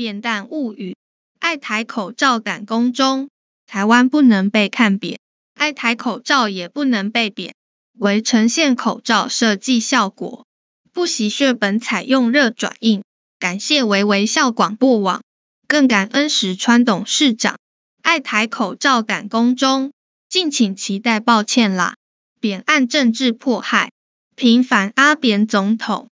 扁担物语，爱台口罩赶工中，台湾不能被看扁，爱台口罩也不能被扁。为呈现口罩设计效果，不惜血本采用热转印。感谢维维校广播网，更感恩石川董事长。爱台口罩赶工中，敬请期待。抱歉啦，扁案政治迫害，平反阿扁总统。